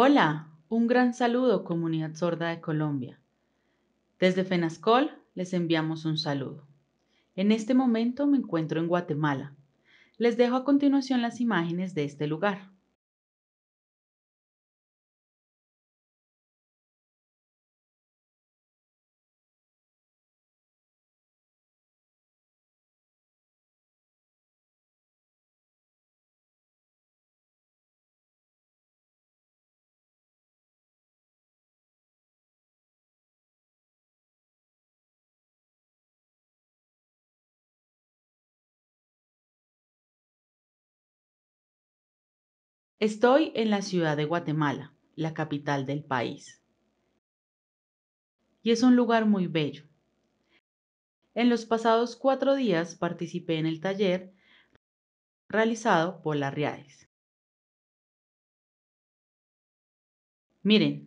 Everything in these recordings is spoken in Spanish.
Hola, un gran saludo comunidad sorda de Colombia. Desde FENASCOL les enviamos un saludo. En este momento me encuentro en Guatemala. Les dejo a continuación las imágenes de este lugar. Estoy en la ciudad de Guatemala, la capital del país. Y es un lugar muy bello. En los pasados cuatro días participé en el taller realizado por la RIADIS. Miren.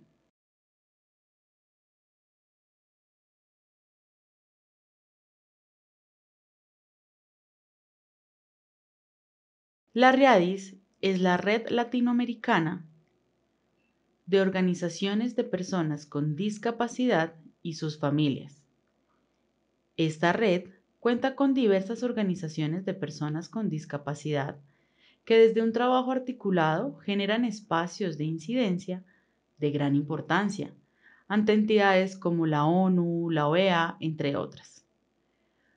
La Riadis es la Red Latinoamericana de Organizaciones de Personas con Discapacidad y sus familias. Esta red cuenta con diversas organizaciones de personas con discapacidad que desde un trabajo articulado generan espacios de incidencia de gran importancia ante entidades como la ONU, la OEA, entre otras.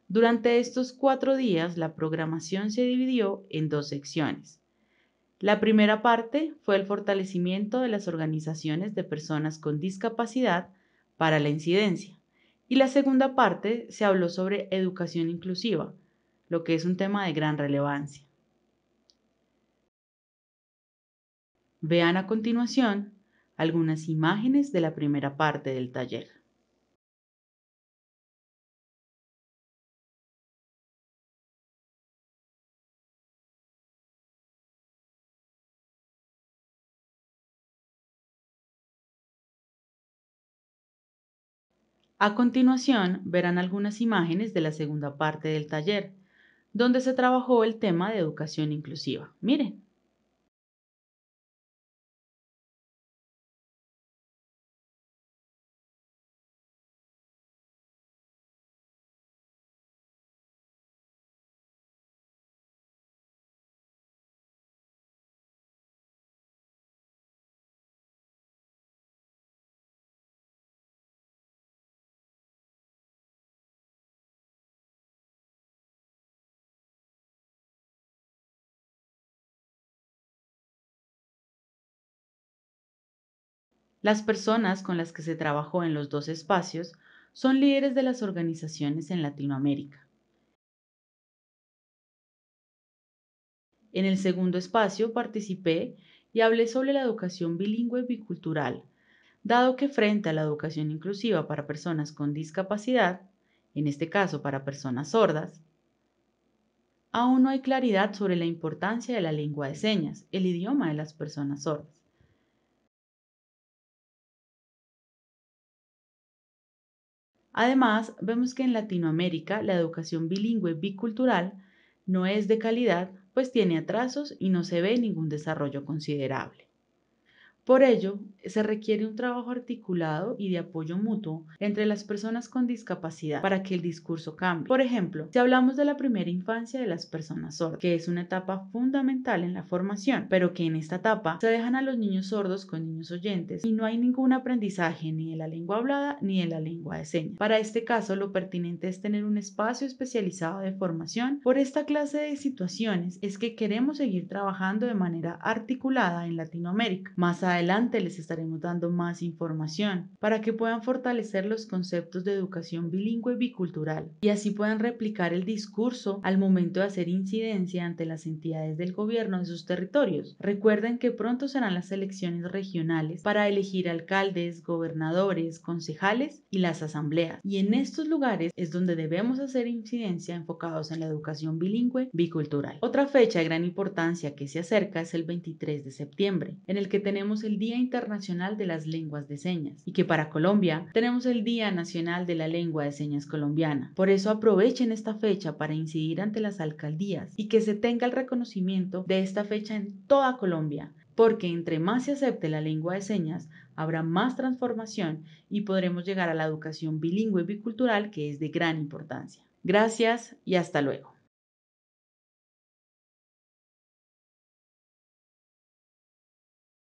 Durante estos cuatro días, la programación se dividió en dos secciones. La primera parte fue el fortalecimiento de las organizaciones de personas con discapacidad para la incidencia y la segunda parte se habló sobre educación inclusiva, lo que es un tema de gran relevancia. Vean a continuación algunas imágenes de la primera parte del taller. A continuación, verán algunas imágenes de la segunda parte del taller, donde se trabajó el tema de educación inclusiva. Miren. Las personas con las que se trabajó en los dos espacios son líderes de las organizaciones en Latinoamérica. En el segundo espacio participé y hablé sobre la educación bilingüe y bicultural, dado que frente a la educación inclusiva para personas con discapacidad, en este caso para personas sordas, aún no hay claridad sobre la importancia de la lengua de señas, el idioma de las personas sordas. Además, vemos que en Latinoamérica la educación bilingüe bicultural no es de calidad, pues tiene atrasos y no se ve ningún desarrollo considerable. Por ello, se requiere un trabajo articulado y de apoyo mutuo entre las personas con discapacidad para que el discurso cambie. Por ejemplo, si hablamos de la primera infancia de las personas sordas, que es una etapa fundamental en la formación, pero que en esta etapa se dejan a los niños sordos con niños oyentes y no hay ningún aprendizaje ni en la lengua hablada ni en la lengua de señas. Para este caso, lo pertinente es tener un espacio especializado de formación por esta clase de situaciones es que queremos seguir trabajando de manera articulada en Latinoamérica. Más adelante les estaremos dando más información para que puedan fortalecer los conceptos de educación bilingüe y bicultural y así puedan replicar el discurso al momento de hacer incidencia ante las entidades del gobierno de sus territorios. Recuerden que pronto serán las elecciones regionales para elegir alcaldes, gobernadores, concejales y las asambleas. Y en estos lugares es donde debemos hacer incidencia enfocados en la educación bilingüe bicultural. Otra fecha de gran importancia que se acerca es el 23 de septiembre, en el que tenemos el Día Internacional de las Lenguas de Señas y que para Colombia tenemos el Día Nacional de la Lengua de Señas Colombiana. Por eso aprovechen esta fecha para incidir ante las alcaldías y que se tenga el reconocimiento de esta fecha en toda Colombia, porque entre más se acepte la lengua de señas, habrá más transformación y podremos llegar a la educación bilingüe y bicultural que es de gran importancia. Gracias y hasta luego.